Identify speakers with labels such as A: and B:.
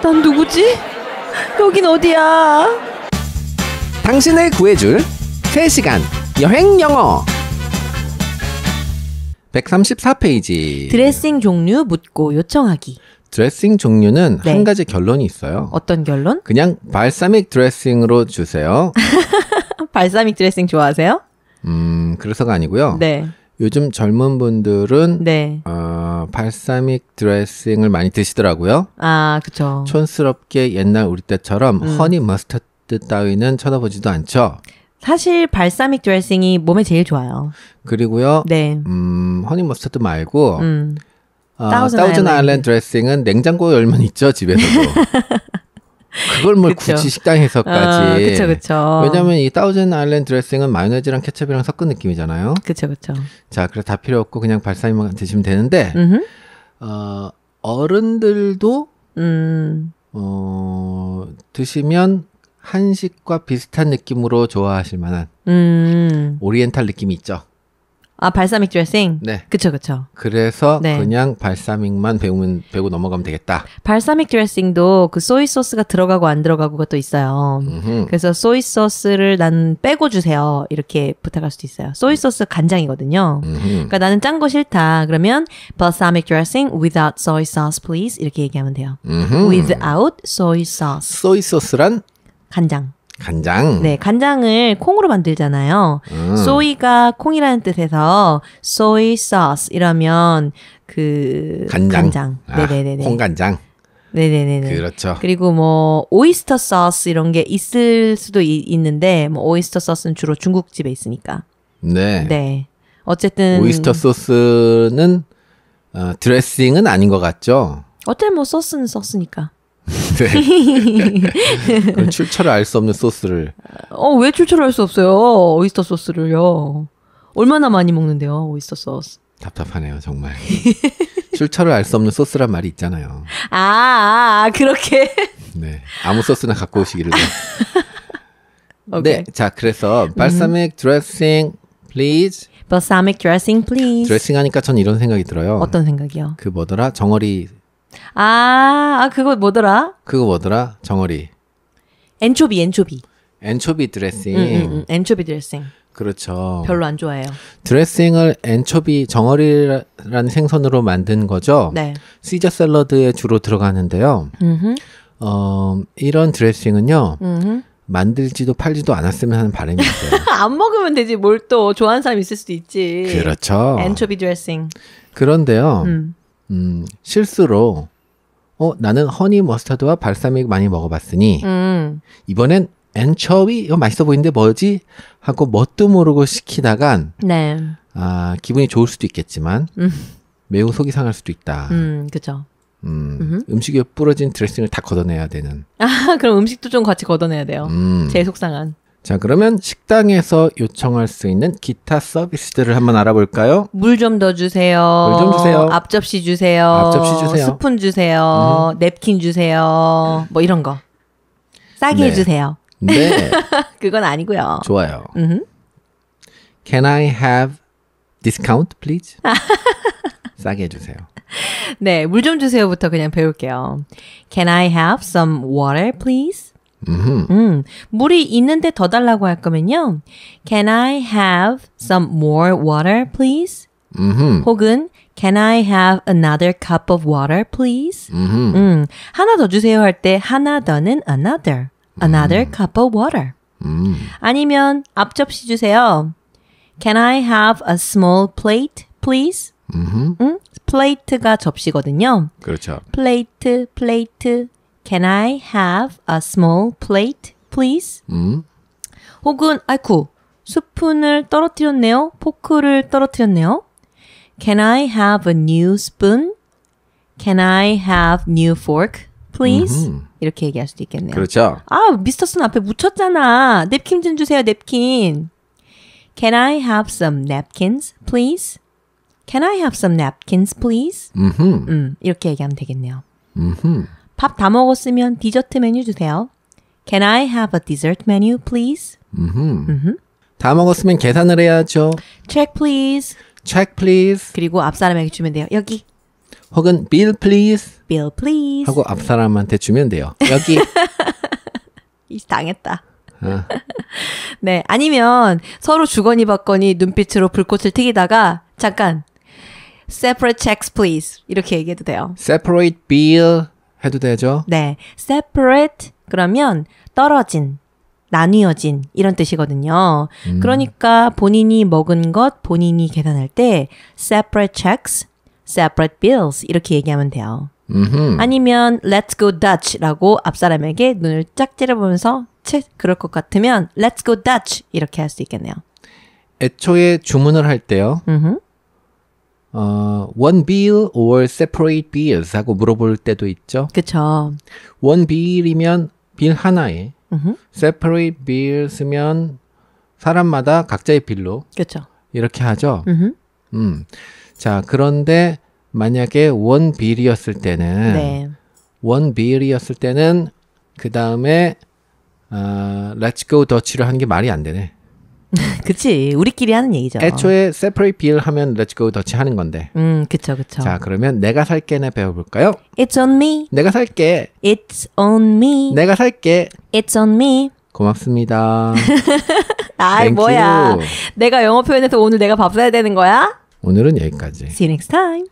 A: 난 누구지? 여긴 어디야?
B: 당신을 구해줄 3시간 여행 영어 134페이지 드레싱 종류 묻고 요청하기 드레싱 종류는 네. 한 가지 결론이 있어요. 어떤 결론? 그냥 발사믹 드레싱으로 주세요.
A: 발사믹 드레싱 좋아하세요?
B: 음, 그래서가 아니고요. 네. 요즘 젊은 분들은 네. 어, 발사믹 드레싱을 많이 드시더라고요.
A: 아, 그렇죠.
B: 촌스럽게 옛날 우리 때처럼 음. 허니 머스타드 따위는 쳐다보지도 않죠.
A: 사실 발사믹 드레싱이 몸에 제일 좋아요.
B: 그리고요. 네. 음, 허니 머스타드 말고 음. 어, 다우즌 아일랜드 드레싱은 냉장고 열면 있죠 집에서도. 그걸 뭐 그쵸. 굳이 식당에서까지. 아, 그렇그렇 왜냐면 이 다우젠 아일랜드 드레싱은 마요네즈랑 케첩이랑 섞은 느낌이잖아요. 그렇그렇 자, 그래 다 필요 없고 그냥 발사믹만 드시면 되는데 음흠. 어, 어른들도 음. 어, 드시면 한식과 비슷한 느낌으로 좋아하실 만한
A: 음.
B: 오리엔탈 느낌이 있죠.
A: 아 발사믹 드레싱. 네. 그쵸 그쵸.
B: 그래서 네. 그냥 발사믹만 배우면 배우고 넘어가면 되겠다.
A: 발사믹 드레싱도 그 소이 소스가 들어가고 안 들어가고가 또 있어요. 음흠. 그래서 소이 소스를 난 빼고 주세요 이렇게 부탁할 수도 있어요. 소이 소스 간장이거든요. 음흠. 그러니까 나는 짠 거 싫다. 그러면 balsamic dressing without soy sauce please 이렇게 얘기하면 돼요. 음흠. without soy sauce. 소이 소스란 간장. 간장. 네, 간장을 콩으로 만들잖아요. 음. 소이가 콩이라는 뜻에서 소이 소스 이러면 그 간장. 간장. 아, 네네네. 콩간장. 네네네. 그렇죠. 그리고 뭐 오이스터 소스 이런 게 있을 수도 이, 있는데 뭐 오이스터 소스는 주로 중국집에 있으니까. 네. 네. 어쨌든 오이스터
B: 소스는 어, 드레싱은 아닌 것 같죠.
A: 어쨌든뭐 소스는 소스니까. 네. 그
B: 출처를 알 수 없는 소스를.
A: 어, 왜 출처를 알 수 없어요? 오이스터 소스를요. 얼마나 많이 먹는데요, 오이스터 소스.
B: 답답하네요, 정말. 출처를 알 수 없는 소스란 말이 있잖아요.
A: 아, 아, 아 그렇게.
B: 네. 아무 소스나 갖고 오시기를. 네. 자, 그래서 발사믹
A: 드레싱 please. balsamic dressing please. 드레싱
B: 하니까 전 이런 생각이 들어요. 어떤 생각이요? 그 뭐더라? 정어리
A: 아, 아 그거 뭐더라?
B: 그거 뭐더라? 정어리.
A: 엔초비, 엔초비.
B: 엔초비 드레싱. 음, 음,
A: 음, 엔초비 드레싱.
B: 그렇죠. 별로 안 좋아해요. 드레싱을 엔초비 정어리라는 생선으로 만든 거죠. 네. 시저 샐러드에 주로 들어가는데요. 어, 이런 드레싱은요. 음흠. 만들지도 팔지도 않았으면 하는 바람이 있어요.
A: 안 먹으면 되지 뭘 또 좋아하는 사람 있을 수도 있지. 그렇죠. 엔초비 드레싱.
B: 그런데요. 음. 음, 실수로 어 나는 허니 머스터드와 발사믹 많이 먹어봤으니 음. 이번엔 엔초비 이거 맛있어 보이는데 뭐지 하고 뭣도 모르고 시키다간 네. 아 기분이 좋을 수도 있겠지만 음. 매우 속이 상할 수도 있다.
A: 음 그죠.
B: 음, 음식 위에 뿌려진 드레싱을 다 걷어내야 되는.
A: 아, 그럼 음식도 좀 같이 걷어내야 돼요. 음. 제일 속상한.
B: 자, 그러면 식당에서 요청할 수 있는 기타 서비스들을 한번 알아볼까요?
A: 물 좀 더 주세요. 물 좀 주세요. 앞접시 주세요. 앞접시 주세요. 스푼 주세요. 음. 냅킨 주세요. 뭐 이런 거. 싸게 네. 해주세요. 네. 그건 아니고요. 좋아요. 음흠.
B: Can I have discount, please? 싸게 해주세요.
A: 네, 물 좀 주세요부터 그냥 배울게요. Can I have some water, please? Mm-hmm. 음, 물이 있는데 더 달라고 할 거면요. Can I have some more water, please? Mm-hmm. 혹은 Can I have another cup of water, please? Mm-hmm. 음, 하나 더 주세요 할 때 하나 더는 another, another cup of water. 아니면 앞 접시 주세요. Can I have a small plate, please? 음, 플레이트가 접시거든요. 그렇죠. 플레이트, 플레이트, Can I have a small plate, please? 음. 혹은 아이쿠 스푼을 떨어뜨렸네요. 포크를 떨어뜨렸네요. Can I have a new spoon? Can I have new fork, please? 음흠. 이렇게 얘기할 수도 있겠네요. 그렇죠. 아, 미스터 순 앞에 묻혔잖아. 냅킨 좀 주세요, 냅킨. Can I have some napkins, please? Can I have some napkins, please? 음흠. 음, 이렇게 얘기하면 되겠네요. 음흠. 밥다 먹었으면 디저트 메뉴 주세요. Can I have a dessert menu, please?
B: 음흠. 음흠. 다 먹었으면 계산을 해야죠.
A: Check, please. Check, please. 그리고 앞 사람에게 주면 돼요. 여기. 혹은 bill, please. Bill, please. 하고
B: 앞 사람한테 주면 돼요. 여기. 당했다. 아.
A: 네, 아니면 서로 주거니 받거니 눈빛으로 불꽃을 튀기다가 잠깐 separate checks please 이렇게 얘기해도 돼요.
B: Separate bill 해도 되죠?
A: 네. separate 그러면 떨어진, 나뉘어진 이런 뜻이거든요. 음. 그러니까 본인이 먹은 것 본인이 계산할 때 separate checks, separate bills 이렇게 얘기하면 돼요. 음흠. 아니면 let's go Dutch라고 앞 사람에게 눈을 짝 찌려보면서 채 그럴 것 같으면 let's go Dutch 이렇게 할 수 있겠네요.
B: 애초에 주문을 할 때요. 음흠. 어, one bill or separate bills 하고 물어볼 때도 있죠. 그렇죠. one bill이면 빌 하나에 음흠. separate bills면 사람마다 각자의 빌로 그렇죠. 이렇게 하죠. 음흠. 음. 자, 그런데 만약에 one bill이었을 때는 네. one bill이었을 때는 그 다음에 어, let's go Dutch를 하는 게 말이 안 되네.
A: 그치 우리끼리 하는 얘기죠. 애초에
B: separate bill 하면 let's go 더치 하는 건데.
A: 음, 그쵸 그쵸. 자,
B: 그러면 내가 살게나 배워볼까요?
A: It's on me.
B: 내가 살게. It's on me. 내가 살게.
A: It's on me.
B: 고맙습니다.
A: 아 뭐야. 내가 영어 표현해서 오늘 내가 밥 사야 되는 거야?
B: 오늘은 여기까지.
A: See you next time.